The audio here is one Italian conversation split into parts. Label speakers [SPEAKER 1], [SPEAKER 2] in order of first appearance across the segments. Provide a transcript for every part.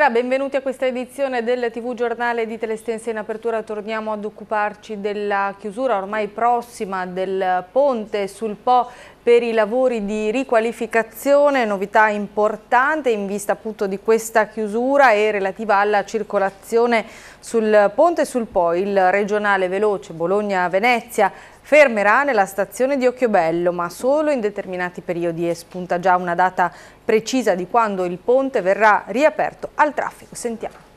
[SPEAKER 1] Buonasera, benvenuti a questa edizione del TV Giornale di Telestense in apertura. Torniamo ad occuparci della chiusura ormai prossima del ponte sul Po per i lavori di riqualificazione, novità importante in vista appunto di questa chiusura e relativa alla circolazione sul ponte sul Po, il regionale veloce Bologna-Venezia fermerà nella stazione di Occhiobello, ma solo in determinati periodi e spunta già una data precisa di quando il ponte verrà riaperto al traffico. Sentiamo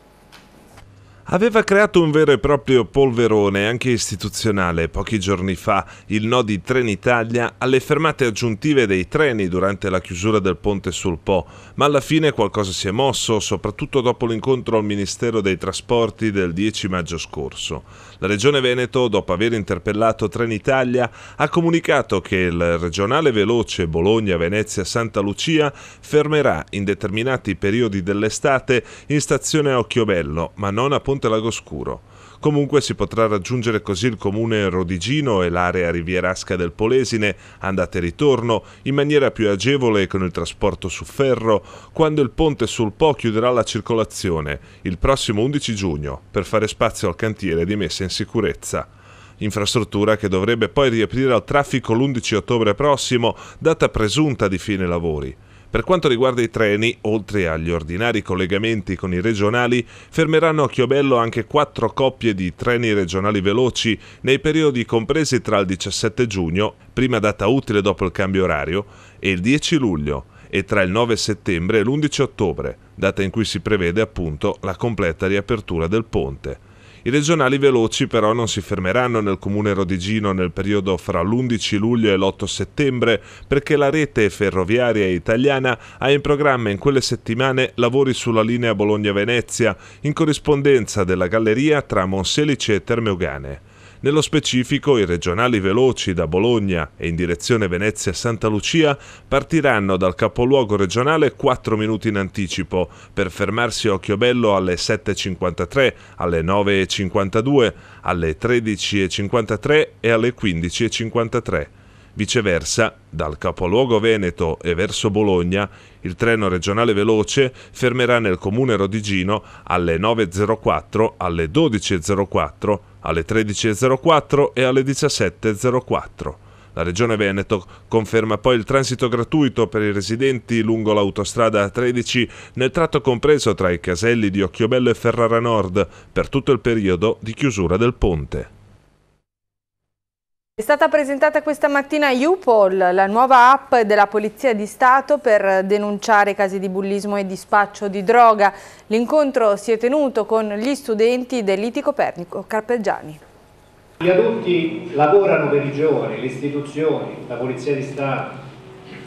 [SPEAKER 2] aveva creato un vero e proprio polverone anche istituzionale pochi giorni fa, il no di Trenitalia alle fermate aggiuntive dei treni durante la chiusura del ponte sul Po, ma alla fine qualcosa si è mosso, soprattutto dopo l'incontro al Ministero dei Trasporti del 10 maggio scorso. La Regione Veneto, dopo aver interpellato Trenitalia, ha comunicato che il regionale veloce Bologna-Venezia-Santa Lucia fermerà in determinati periodi dell'estate in stazione a Occhiobello, ma non a Ponte Ponte Lagoscuro. Comunque si potrà raggiungere così il comune rodigino e l'area rivierasca del Polesine, andata e ritorno, in maniera più agevole con il trasporto su ferro, quando il ponte sul Po chiuderà la circolazione, il prossimo 11 giugno, per fare spazio al cantiere di messa in sicurezza infrastruttura che dovrebbe poi riaprire al traffico l'11 ottobre prossimo, data presunta di fine lavori. Per quanto riguarda i treni, oltre agli ordinari collegamenti con i regionali, fermeranno a Chiobello anche quattro coppie di treni regionali veloci nei periodi compresi tra il 17 giugno, prima data utile dopo il cambio orario, e il 10 luglio e tra il 9 settembre e l'11 ottobre, data in cui si prevede appunto la completa riapertura del ponte. I regionali veloci però non si fermeranno nel comune rodigino nel periodo fra l'11 luglio e l'8 settembre perché la rete ferroviaria italiana ha in programma in quelle settimane lavori sulla linea Bologna-Venezia in corrispondenza della galleria tra Monselice e Termeogane. Nello specifico i regionali veloci da Bologna e in direzione Venezia-Santa Lucia partiranno dal capoluogo regionale 4 minuti in anticipo per fermarsi a Occhiobello alle 7.53, alle 9.52, alle 13.53 e alle 15.53. Viceversa, dal capoluogo veneto e verso Bologna, il treno regionale veloce fermerà nel comune rodigino alle 9.04, alle 12.04, alle 13.04 e alle 17.04. La Regione Veneto conferma poi il transito gratuito per i residenti lungo l'autostrada 13 nel tratto compreso tra i caselli di Occhiobello e Ferrara Nord per tutto il periodo di chiusura del ponte.
[SPEAKER 1] È stata presentata questa mattina UPOL, la nuova app della Polizia di Stato per denunciare casi di bullismo e di spaccio di droga. L'incontro si è tenuto con gli studenti dell'ITI Copernico Carpeggiani.
[SPEAKER 3] Gli adulti lavorano per i giovani, le istituzioni, la Polizia di Stato,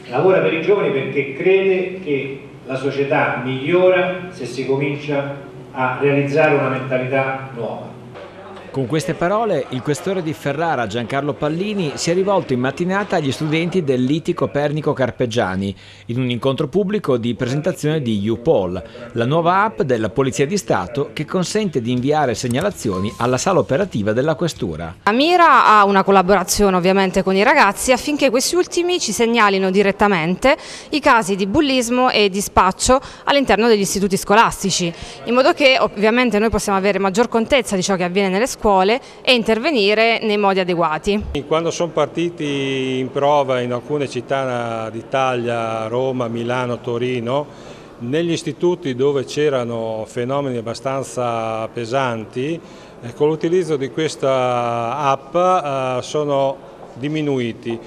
[SPEAKER 3] lavora per i giovani perché crede che la società migliora se si comincia a realizzare una mentalità nuova. Con queste parole il questore di Ferrara Giancarlo Pallini si è rivolto in mattinata agli studenti del Liti Copernico Carpeggiani in un incontro pubblico di presentazione di UPOL, la nuova app della Polizia di Stato che consente di inviare segnalazioni alla sala operativa della questura.
[SPEAKER 1] Mira ha una collaborazione ovviamente con i ragazzi affinché questi ultimi ci segnalino direttamente i casi di bullismo e di spaccio all'interno degli istituti scolastici, in modo che ovviamente noi possiamo avere maggior contezza di ciò che avviene nelle scuole scuole e intervenire nei modi adeguati.
[SPEAKER 3] Quando sono partiti in prova in alcune città d'Italia, Roma, Milano, Torino, negli istituti dove c'erano fenomeni abbastanza pesanti, eh, con l'utilizzo di questa app eh, sono diminuiti.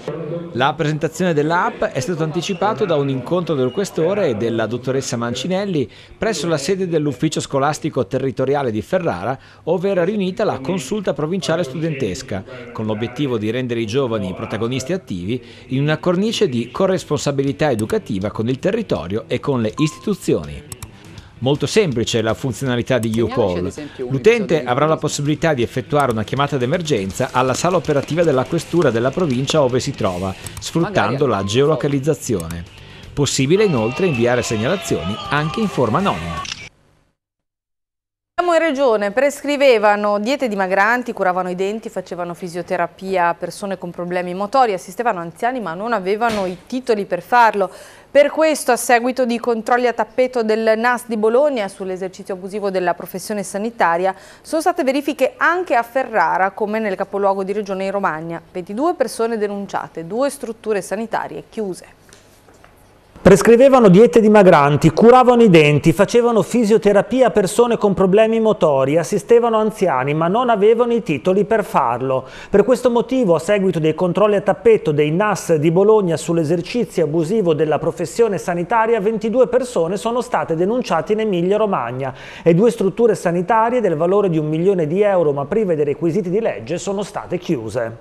[SPEAKER 3] La presentazione dell'app è stata anticipata da un incontro del questore e della dottoressa Mancinelli presso la sede dell'ufficio scolastico territoriale di Ferrara, dove era riunita la consulta provinciale studentesca, con l'obiettivo di rendere i giovani protagonisti attivi in una cornice di corresponsabilità educativa con il territorio e con le istituzioni. Molto semplice la funzionalità di UCall. L'utente avrà la possibilità di effettuare una chiamata d'emergenza alla sala operativa della questura della provincia ove si trova, sfruttando la geolocalizzazione. Possibile inoltre inviare segnalazioni anche in forma anonima.
[SPEAKER 1] Siamo In regione prescrivevano diete dimagranti, curavano i denti, facevano fisioterapia a persone con problemi motori, assistevano anziani ma non avevano i titoli per farlo. Per questo, a seguito di controlli a tappeto del NAS di Bologna sull'esercizio abusivo della professione sanitaria, sono state verifiche anche a Ferrara, come nel capoluogo di regione in Romagna. 22 persone denunciate, due strutture sanitarie chiuse.
[SPEAKER 4] Prescrivevano diete dimagranti, curavano i denti, facevano fisioterapia a persone con problemi motori, assistevano anziani ma non avevano i titoli per farlo. Per questo motivo, a seguito dei controlli a tappeto dei NAS di Bologna sull'esercizio abusivo della professione sanitaria, 22 persone sono state denunciate in Emilia-Romagna e due strutture sanitarie del valore di un milione di euro ma prive dei requisiti di legge sono state chiuse.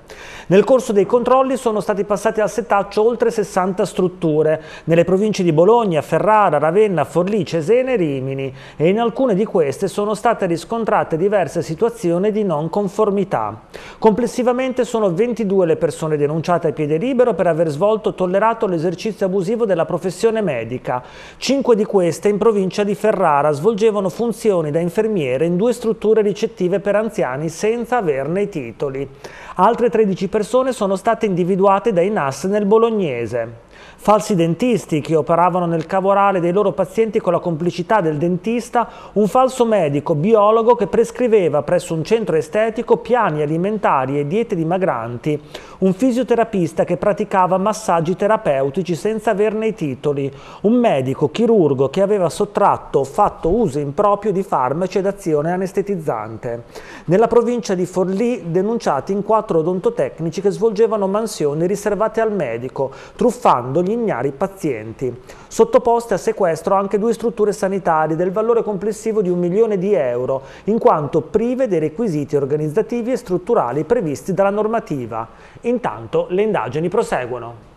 [SPEAKER 4] Nel corso dei controlli sono stati passati al setaccio oltre 60 strutture. Nelle province di Bologna, Ferrara, Ravenna, Forlì, Cesena e Rimini e in alcune di queste sono state riscontrate diverse situazioni di non conformità. Complessivamente sono 22 le persone denunciate a piede libero per aver svolto o tollerato l'esercizio abusivo della professione medica. Cinque di queste in provincia di Ferrara svolgevano funzioni da infermiere in due strutture ricettive per anziani senza averne i titoli. Altre 13 persone sono state individuate dai NAS nel bolognese falsi dentisti che operavano nel cavorale dei loro pazienti con la complicità del dentista, un falso medico biologo che prescriveva presso un centro estetico piani alimentari e diete dimagranti, un fisioterapista che praticava massaggi terapeutici senza averne i titoli, un medico chirurgo che aveva sottratto o fatto uso improprio di farmaci ed azione anestetizzante. Nella provincia di Forlì denunciati in quattro odontotecnici che svolgevano mansioni riservate al medico, truffando trovando gli ignari pazienti. Sottoposte a sequestro anche due strutture sanitarie del valore complessivo di un milione di euro, in quanto prive dei requisiti organizzativi e strutturali previsti dalla normativa. Intanto le indagini proseguono.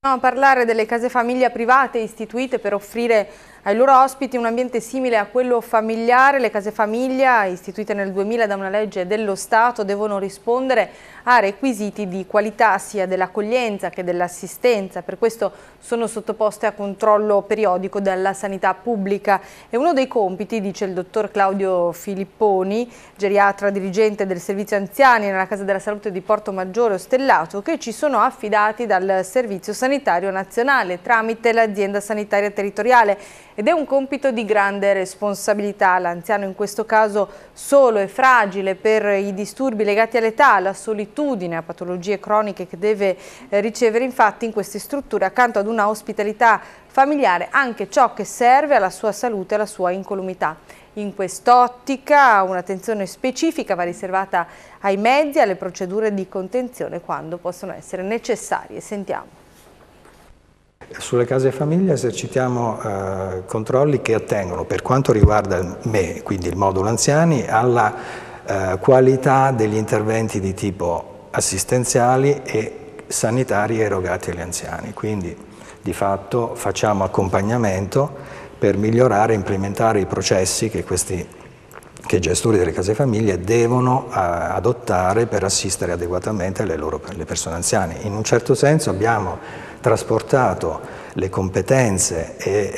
[SPEAKER 1] A parlare delle case famiglia private istituite per offrire ai loro ospiti un ambiente simile a quello familiare, le case famiglia, istituite nel 2000 da una legge dello Stato, devono rispondere a requisiti di qualità sia dell'accoglienza che dell'assistenza. Per questo sono sottoposte a controllo periodico dalla sanità pubblica. E uno dei compiti, dice il dottor Claudio Filipponi, geriatra dirigente del servizio anziani nella Casa della Salute di Porto Maggiore Ostellato, che ci sono affidati dal Servizio Sanitario Nazionale tramite l'azienda sanitaria territoriale ed è un compito di grande responsabilità. L'anziano in questo caso solo e fragile per i disturbi legati all'età, alla solitudine, a patologie croniche che deve eh, ricevere infatti in queste strutture accanto ad una ospitalità familiare anche ciò che serve alla sua salute e alla sua incolumità. In quest'ottica un'attenzione specifica va riservata ai mezzi e alle procedure di contenzione quando possono essere necessarie. Sentiamo.
[SPEAKER 5] Sulle case famiglie esercitiamo eh, controlli che attengono, per quanto riguarda me, quindi il modulo anziani, alla eh, qualità degli interventi di tipo assistenziali e sanitari erogati agli anziani. Quindi di fatto facciamo accompagnamento per migliorare e implementare i processi che questi che i gestori delle case famiglie devono eh, adottare per assistere adeguatamente le, loro, le persone anziane. In un certo senso abbiamo trasportato le competenze e,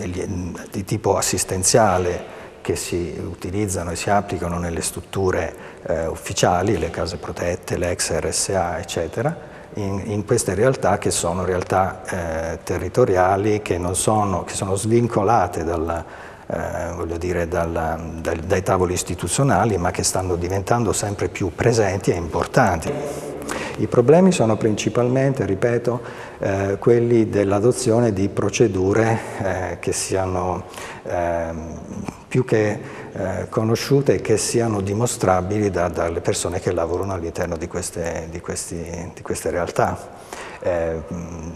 [SPEAKER 5] e, ehm, di tipo assistenziale che si utilizzano e si applicano nelle strutture eh, ufficiali, le case protette, l'ex RSA, eccetera, in, in, queste realtà che sono realtà eh, territoriali che, sono, che sono svincolate dalla, eh, voglio dire, dalla, dai, dai tavoli istituzionali ma che stanno diventando sempre più presenti e importanti. I problemi sono principalmente, ripeto, eh, quelli dell'adozione di procedure eh, che siano eh, più che eh, conosciute e che siano dimostrabili da, dalle persone che lavorano all'interno di, di, di queste, realtà. Eh,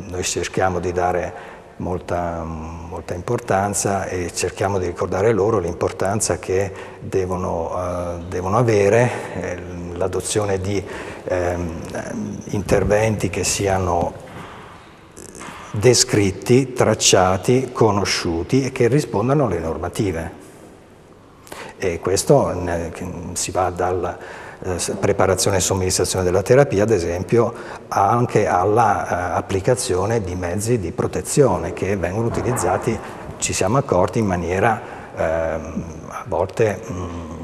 [SPEAKER 5] noi cerchiamo di dare Molta, molta, importanza e cerchiamo di ricordare loro l'importanza che devono, eh, devono avere eh, l'adozione di ehm, interventi che siano descritti, tracciati, conosciuti e che rispondano alle normative. E questo si va dalla eh, preparazione e somministrazione della terapia, ad esempio, anche all'applicazione eh, di mezzi di protezione che vengono utilizzati, ci siamo accorti, in maniera eh, a volte... Mh, mm,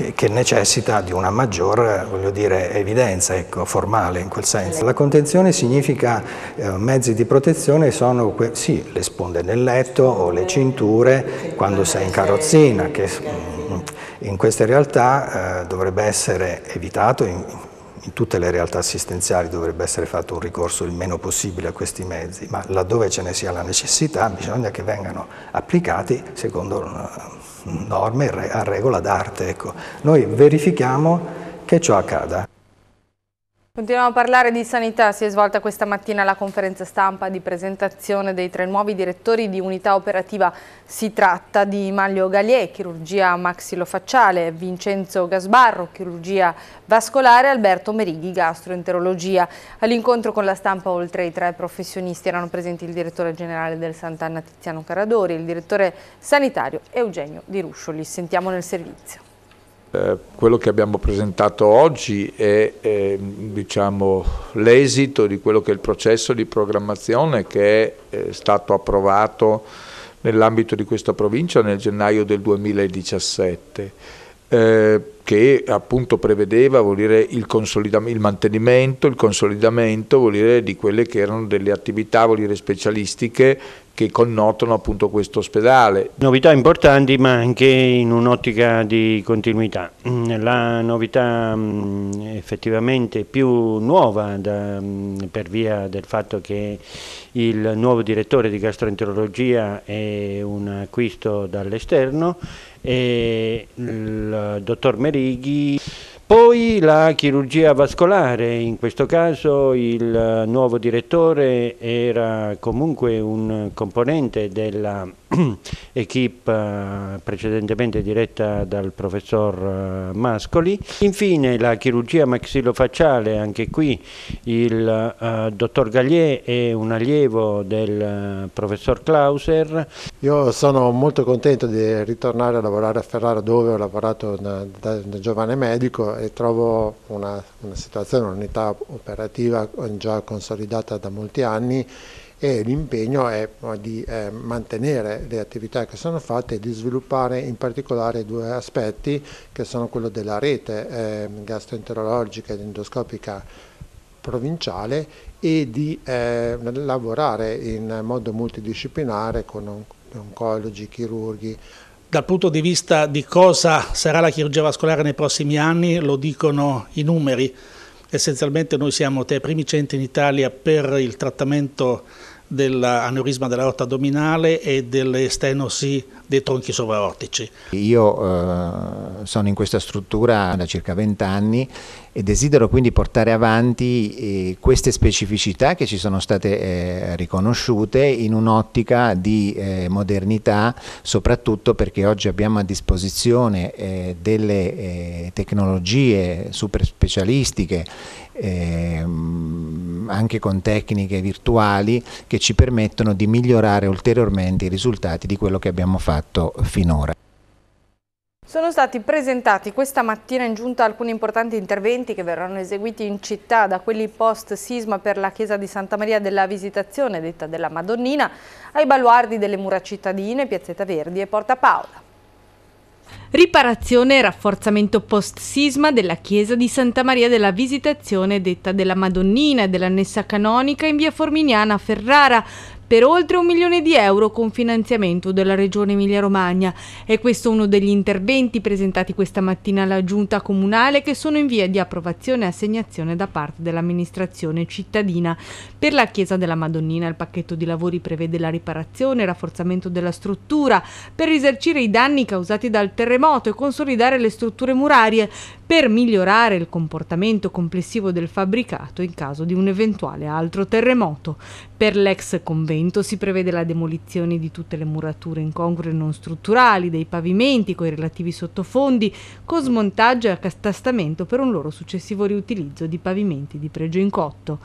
[SPEAKER 5] che, che necessita di una maggior dire, evidenza ecco, formale in quel senso. La contenzione significa eh, mezzi di protezione sono sì, le sponde nel letto o le cinture quando sei in carrozzina, che mm, in queste realtà eh, dovrebbe essere evitato, in, in tutte le realtà assistenziali dovrebbe essere fatto un ricorso il meno possibile a questi mezzi, ma laddove ce ne sia la necessità bisogna che vengano applicati secondo eh, norme a regola d'arte. Ecco. Noi verifichiamo che ciò accada.
[SPEAKER 1] Continuiamo a parlare di sanità, si è svolta questa mattina la conferenza stampa di presentazione dei tre nuovi direttori di unità operativa. Si tratta di Maglio Gallier, chirurgia maxilofacciale, Vincenzo Gasbarro, chirurgia vascolare, Alberto Merighi, gastroenterologia. All'incontro con la stampa oltre ai tre professionisti erano presenti il direttore generale del Sant'Anna Tiziano Caradori e il direttore sanitario Eugenio Di Ruscioli. Sentiamo nel servizio.
[SPEAKER 6] Eh, quello che abbiamo presentato oggi è, è eh, diciamo, l'esito di quello che è il processo di programmazione che è, è eh, stato approvato nell'ambito di questa provincia nel gennaio del 2017. Eh, che appunto prevedeva dire, il, il, mantenimento, il consolidamento dire, di quelle che erano delle attività dire, specialistiche che connotano appunto questo ospedale. Novità importanti
[SPEAKER 4] ma anche in un'ottica di continuità. Mm, la novità mm, effettivamente più nuova da, mm, per via del fatto che il nuovo direttore di gastroenterologia è un acquisto dall'esterno e il dottor Merighi. Poi la chirurgia vascolare, in questo caso il nuovo direttore era comunque un componente della equip eh, precedentemente diretta dal professor eh, Mascoli. Infine la chirurgia maxillofacciale, anche qui il uh, dottor Gallier è un allievo del professor Clauser. Io sono molto contento di
[SPEAKER 7] ritornare a lavorare a Ferrara dove ho lavorato da, da, da giovane medico e trovo una, una situazione, un'unità operativa già consolidata da molti anni e l'impegno è eh, di eh, mantenere le attività che sono fatte e di sviluppare in particolare due aspetti che sono quello della rete eh, gastroenterologica ed endoscopica provinciale e di eh, lavorare in modo multidisciplinare con oncologi, chirurghi,
[SPEAKER 5] dal punto di vista di cosa sarà la chirurgia vascolare nei prossimi anni lo dicono i numeri. Essenzialmente noi siamo tra i primi centri in Italia per il trattamento dell'aneurisma della rotta addominale e delle stenosi dei tronchi sovraortici.
[SPEAKER 7] Io eh, sono in questa struttura da circa 20 anni e desidero quindi portare avanti eh, queste specificità che ci sono state eh, riconosciute in un'ottica di eh, modernità, soprattutto perché oggi abbiamo a disposizione eh, delle eh, tecnologie super specialistiche ehm, anche con tecniche virtuali che ci permettono di migliorare ulteriormente i risultati di quello che abbiamo fatto finora.
[SPEAKER 1] Sono stati presentati questa mattina in giunta alcuni importanti interventi che verranno eseguiti in città da quelli post sisma per la chiesa di Santa Maria della Visitazione, detta della Madonnina, ai baluardi delle mura cittadine, Piazzetta Verdi e Porta Paola. Riparazione e rafforzamento post-sisma della chiesa di Santa Maria della Visitazione, detta della Madonnina e dell'annessa canonica in via Formignana a Ferrara per oltre un milione di euro con finanziamento della Regione Emilia-Romagna. È questo uno degli interventi presentati questa mattina alla Giunta Comunale che sono in via di approvazione e assegnazione da parte dell'amministrazione cittadina. Per la Chiesa della Madonnina il pacchetto di lavori prevede la riparazione e rafforzamento della struttura per risarcire i danni causati dal terremoto e consolidare le strutture murarie per migliorare il comportamento complessivo del fabbricato in caso di un eventuale altro terremoto. Per l'ex convento si prevede la demolizione di tutte le murature incongrue non strutturali, dei pavimenti coi relativi sottofondi, con smontaggio e accatastamento per un loro successivo riutilizzo di pavimenti di pregio incotto.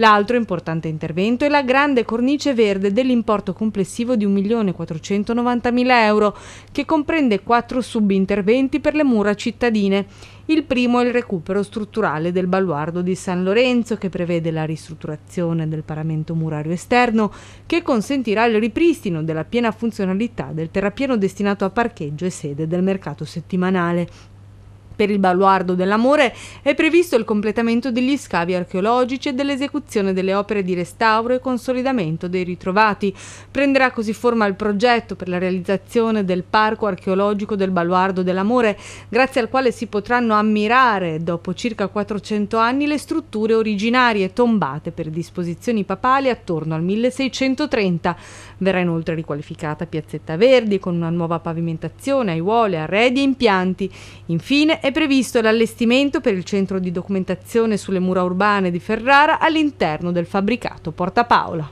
[SPEAKER 1] L'altro importante intervento è la grande cornice verde dell'importo complessivo di 1.490.000 euro, che comprende quattro subinterventi per le mura cittadine. Il primo è il recupero strutturale del baluardo di San Lorenzo, che prevede la ristrutturazione del paramento murario esterno, che consentirà il ripristino della piena funzionalità del terrapieno destinato a parcheggio e sede del mercato settimanale. Per il baluardo dell'amore è previsto il completamento degli scavi archeologici e dell'esecuzione delle opere di restauro e consolidamento dei ritrovati. Prenderà così forma il progetto per la realizzazione del parco archeologico del baluardo dell'amore, grazie al quale si potranno ammirare, dopo circa 400 anni, le strutture originarie tombate per disposizioni papali attorno al 1630. Verrà inoltre riqualificata Piazzetta Verdi con una nuova pavimentazione, aiuole, arredi e impianti. Infine è previsto l'allestimento per il centro di documentazione sulle mura urbane di Ferrara all'interno del fabbricato Porta Paola.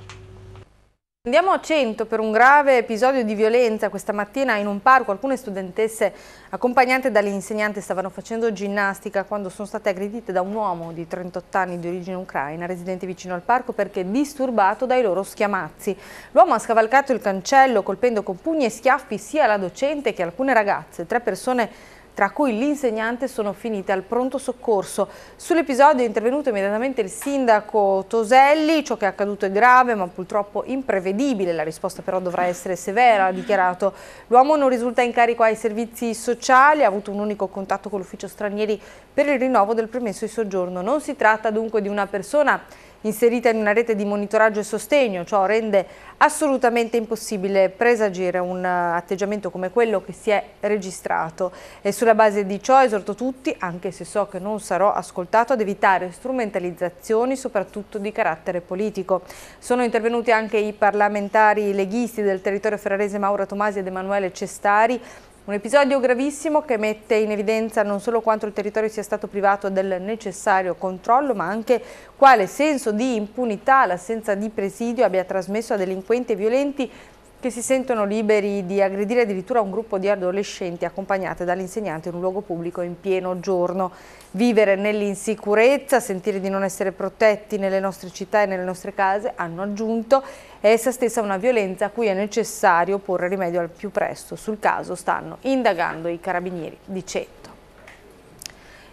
[SPEAKER 1] Andiamo a cento per un grave episodio di violenza questa mattina in un parco. Alcune studentesse accompagnate dall'insegnante stavano facendo ginnastica quando sono state aggredite da un uomo di 38 anni di origine ucraina residente vicino al parco perché disturbato dai loro schiamazzi. L'uomo ha scavalcato il cancello colpendo con pugni e schiaffi sia la docente che alcune ragazze. Tre persone tra cui l'insegnante, sono finite al pronto soccorso. Sull'episodio è intervenuto immediatamente il sindaco Toselli, ciò che è accaduto è grave ma purtroppo imprevedibile, la risposta però dovrà essere severa, ha dichiarato. L'uomo non risulta in carico ai servizi sociali, ha avuto un unico contatto con l'ufficio stranieri per il rinnovo del permesso di soggiorno. Non si tratta dunque di una persona inserita in una rete di monitoraggio e sostegno. Ciò rende assolutamente impossibile presagire un eh, atteggiamento come quello che si è registrato. E sulla base di ciò esorto tutti, anche se so che non sarò ascoltato, ad evitare strumentalizzazioni, soprattutto di carattere politico. Sono intervenuti anche i parlamentari leghisti del territorio ferrarese Maura Tomasi ed Emanuele Cestari, un episodio gravissimo che mette in evidenza non solo quanto il territorio sia stato privato del necessario controllo, ma anche quale senso di impunità l'assenza di presidio abbia trasmesso a delinquenti e violenti che si sentono liberi di aggredire addirittura un gruppo di adolescenti accompagnate dall'insegnante in un luogo pubblico in pieno giorno. Vivere nell'insicurezza, sentire di non essere protetti nelle nostre città e nelle nostre case, hanno aggiunto, è essa stessa una violenza a cui è necessario porre rimedio al più presto. Sul caso stanno indagando i carabinieri di CETA.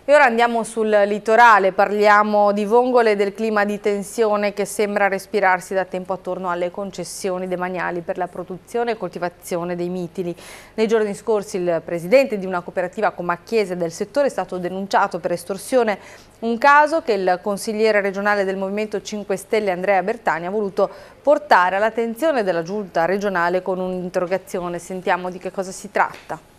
[SPEAKER 1] E ora andiamo sul litorale, parliamo di vongole e del clima di tensione che sembra respirarsi da tempo attorno alle concessioni demaniali per la produzione e coltivazione dei mitili. Nei giorni scorsi il presidente di una cooperativa comacchiese del settore è stato denunciato per estorsione, un caso che il consigliere regionale del Movimento 5 Stelle Andrea Bertani ha voluto portare all'attenzione della giunta regionale con un'interrogazione. Sentiamo di che cosa si tratta.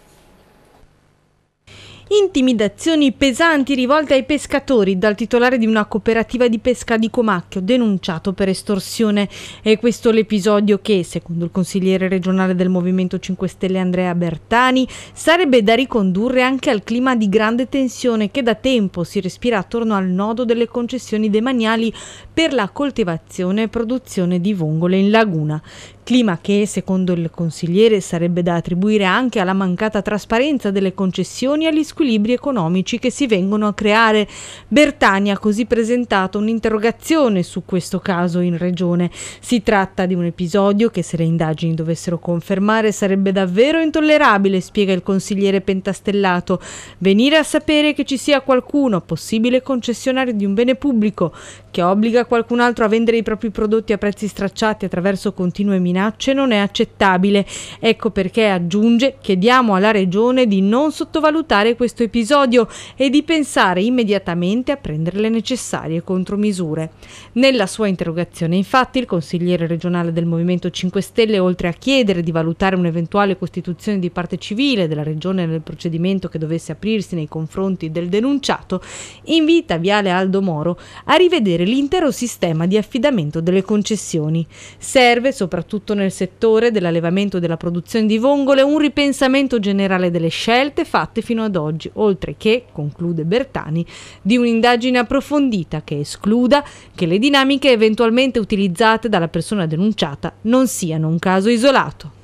[SPEAKER 1] Intimidazioni pesanti rivolte ai pescatori dal titolare di una cooperativa di pesca di Comacchio, denunciato per estorsione. È questo l'episodio che, secondo il consigliere regionale del Movimento 5 Stelle Andrea Bertani, sarebbe da ricondurre anche al clima di grande tensione che da tempo si respira attorno al nodo delle concessioni demaniali per la coltivazione e produzione di vongole in laguna clima che secondo il consigliere sarebbe da attribuire anche alla mancata trasparenza delle concessioni e agli squilibri economici che si vengono a creare. Bertani ha così presentato un'interrogazione su questo caso in regione. Si tratta di un episodio che se le indagini dovessero confermare sarebbe davvero intollerabile, spiega il consigliere pentastellato. Venire a sapere che ci sia qualcuno, possibile concessionario di un bene pubblico, che obbliga qualcun altro a vendere i propri prodotti a prezzi stracciati attraverso continue minacce minacce non è accettabile. Ecco perché, aggiunge, chiediamo alla Regione di non sottovalutare questo episodio e di pensare immediatamente a prendere le necessarie contromisure. Nella sua interrogazione, infatti, il consigliere regionale del Movimento 5 Stelle, oltre a chiedere di valutare un'eventuale costituzione di parte civile della Regione nel procedimento che dovesse aprirsi nei confronti del denunciato, invita Viale Aldo Moro a rivedere l'intero sistema di affidamento delle concessioni. Serve soprattutto soprattutto nel settore dell'allevamento e della produzione di vongole, un ripensamento generale delle scelte fatte fino ad oggi, oltre che, conclude Bertani, di un'indagine approfondita che escluda che le dinamiche eventualmente utilizzate dalla persona denunciata non siano un caso isolato.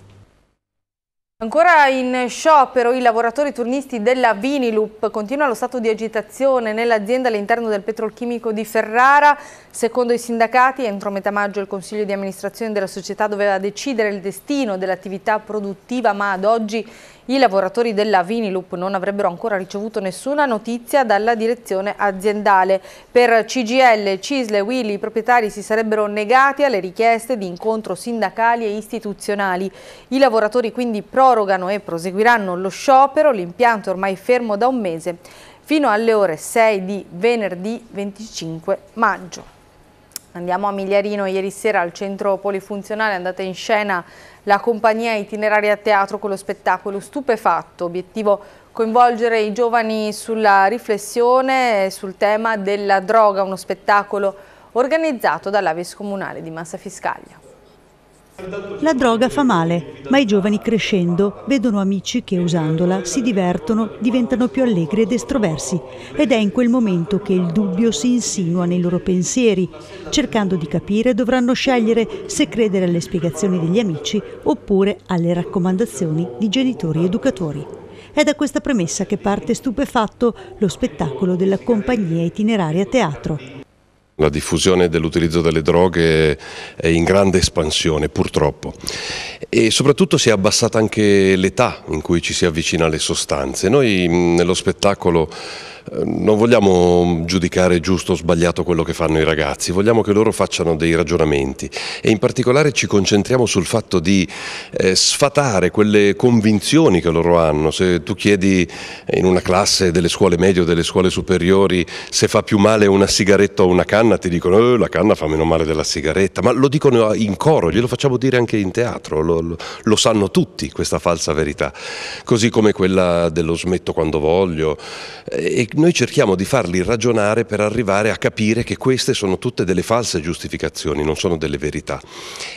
[SPEAKER 1] Ancora in sciopero i lavoratori turnisti della Vinilup, continua lo stato di agitazione nell'azienda all'interno del petrolchimico di Ferrara. Secondo i sindacati, entro metà maggio il consiglio di amministrazione della società doveva decidere il destino dell'attività produttiva, ma ad oggi i lavoratori della Vinilup non avrebbero ancora ricevuto nessuna notizia dalla direzione aziendale. Per CGL, Cisle e Willy i proprietari si sarebbero negati alle richieste di incontro sindacali e istituzionali. I lavoratori quindi prorogano e proseguiranno lo sciopero, l'impianto è ormai fermo da un mese, fino alle ore 6 di venerdì 25 maggio. Andiamo a Migliarino, ieri sera al centro polifunzionale è andata in scena la compagnia itineraria teatro con lo spettacolo Stupefatto, obiettivo coinvolgere i giovani sulla riflessione sul tema della droga, uno spettacolo organizzato dalla Comunale di Massa Fiscaglia.
[SPEAKER 8] La droga fa male, ma i giovani crescendo vedono amici che usandola si divertono, diventano più allegri ed estroversi ed è in quel momento che il dubbio si insinua nei loro pensieri. Cercando di capire dovranno scegliere se credere alle spiegazioni degli amici oppure alle raccomandazioni di genitori educatori. È da questa premessa che parte stupefatto lo spettacolo della compagnia itineraria teatro.
[SPEAKER 6] La diffusione dell'utilizzo delle droghe è in grande espansione, purtroppo. E soprattutto si è abbassata anche l'età in cui ci si avvicina alle sostanze. Noi nello spettacolo non vogliamo giudicare giusto o sbagliato quello che fanno i ragazzi, vogliamo che loro facciano dei ragionamenti e in particolare ci concentriamo sul fatto di eh, sfatare quelle convinzioni che loro hanno. Se tu chiedi in una classe delle scuole medie o delle scuole superiori se fa più male una sigaretta o una canna, ti dicono eh, la canna fa meno male della sigaretta, ma lo dicono in coro, glielo facciamo dire anche in teatro, lo, lo, lo sanno tutti questa falsa verità, così come quella dello smetto quando voglio. Eh, e noi cerchiamo di farli ragionare per arrivare a capire che queste sono tutte delle false giustificazioni, non sono delle verità.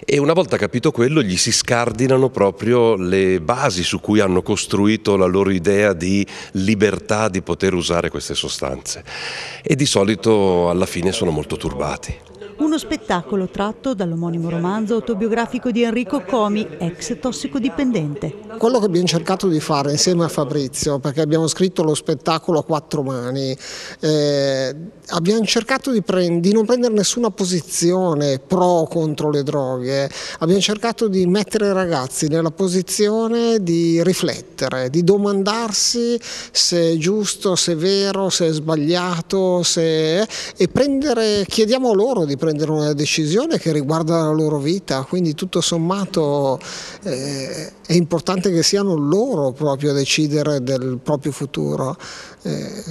[SPEAKER 6] E una volta capito quello gli si scardinano proprio le basi su cui hanno costruito la loro idea di libertà di poter usare queste sostanze. E di solito alla fine sono molto turbati
[SPEAKER 8] uno spettacolo tratto dall'omonimo romanzo autobiografico di Enrico Comi, ex tossicodipendente. Quello che abbiamo cercato di
[SPEAKER 7] fare insieme a Fabrizio, perché abbiamo scritto lo spettacolo a quattro mani, eh, abbiamo cercato di, di, non prendere nessuna posizione pro o contro le droghe, abbiamo cercato di mettere i ragazzi nella posizione di riflettere, di domandarsi se è giusto, se è vero, se è sbagliato, se... e prendere, chiediamo loro di prendere prendere una decisione che riguarda la loro vita, quindi tutto sommato eh, è importante che siano loro proprio a decidere del proprio futuro. Eh,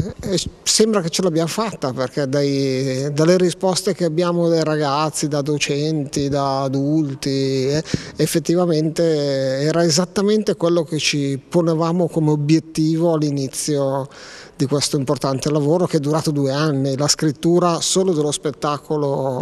[SPEAKER 7] sembra che ce l'abbiamo fatta perché dai, dalle risposte che abbiamo dai ragazzi, da docenti, da adulti, eh, effettivamente era esattamente quello che ci ponevamo come obiettivo all'inizio di questo importante lavoro che è durato due anni, la scrittura solo dello spettacolo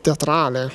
[SPEAKER 7] teatrale.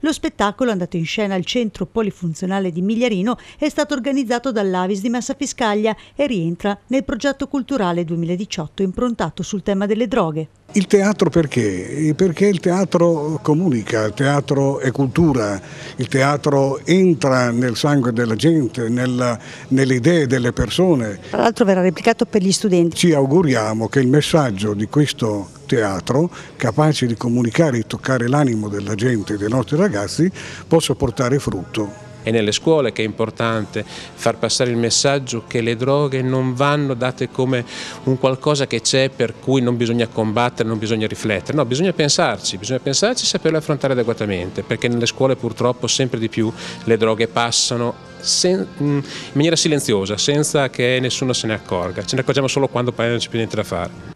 [SPEAKER 8] Lo spettacolo, andato in scena al centro polifunzionale di Migliarino, è stato organizzato dall'Avis di Massafiscaglia e rientra nel progetto culturale 2018 improntato sul tema delle droghe. Il
[SPEAKER 7] teatro perché? Perché il teatro comunica, il teatro è cultura, il teatro entra nel sangue della gente, nella, nelle idee delle persone. Tra l'altro verrà replicato per gli studenti. Ci auguriamo che il messaggio di questo teatro, capace di comunicare e toccare l'animo entusiasmo della gente, dei nostri ragazzi, possa portare
[SPEAKER 6] frutto è nelle scuole che è importante far passare il messaggio che le droghe non vanno date come un qualcosa che c'è per cui non bisogna combattere, non bisogna riflettere, no, bisogna pensarci, bisogna pensarci e saperle affrontare adeguatamente, perché nelle scuole purtroppo sempre di più le droghe passano mm, in maniera silenziosa, senza che nessuno se ne accorga, ce ne accorgiamo solo quando poi non c'è più niente da fare.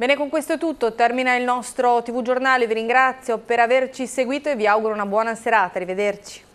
[SPEAKER 1] Bene, con questo è tutto. Termina il nostro TV giornale. Vi ringrazio per averci seguito e vi auguro una buona serata. Arrivederci.